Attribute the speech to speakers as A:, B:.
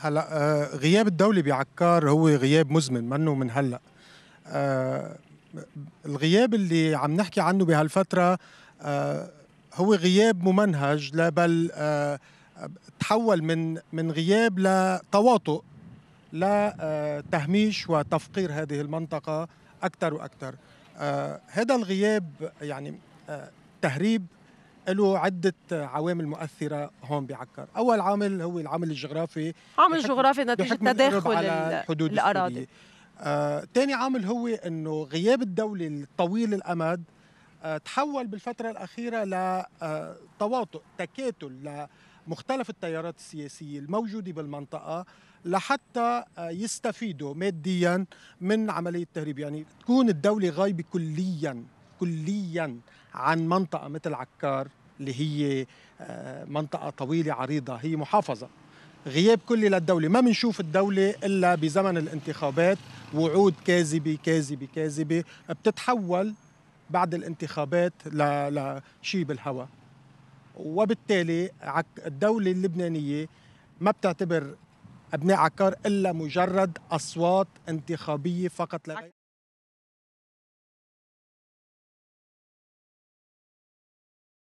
A: هلا آه، غياب الدولة بعكار هو غياب مزمن منه من هلا آه، الغياب اللي عم نحكي عنه بهالفترة آه، هو غياب ممنهج لا بل تحول من من غياب لتواطؤ لتهميش وتفقير هذه المنطقة أكثر وأكثر هذا الغياب يعني تهريب له عدة عوامل مؤثرة هون بعكر أول عامل هو العامل الجغرافي عامل جغرافي نتيجة تداخل الحدود الأراضي آه، عامل هو أنه غياب الدولة الطويل الأمد آه، تحول بالفترة الأخيرة لتواطؤ آه، تكاتل لمختلف التيارات السياسية الموجودة بالمنطقة لحتى آه، يستفيدوا ماديا من عملية التهريب يعني تكون الدولة غايبة كليا كليا عن منطقة مثل عكار اللي هي آه، منطقة طويلة عريضة هي محافظة غياب كلي للدولة ما بنشوف الدولة إلا بزمن الانتخابات وعود كاذبة كاذبة كاذبة بتتحول بعد الانتخابات لشيء بالهواء وبالتالي الدولة اللبنانية ما بتعتبر
B: أبناء عكار إلا مجرد أصوات انتخابية فقط لا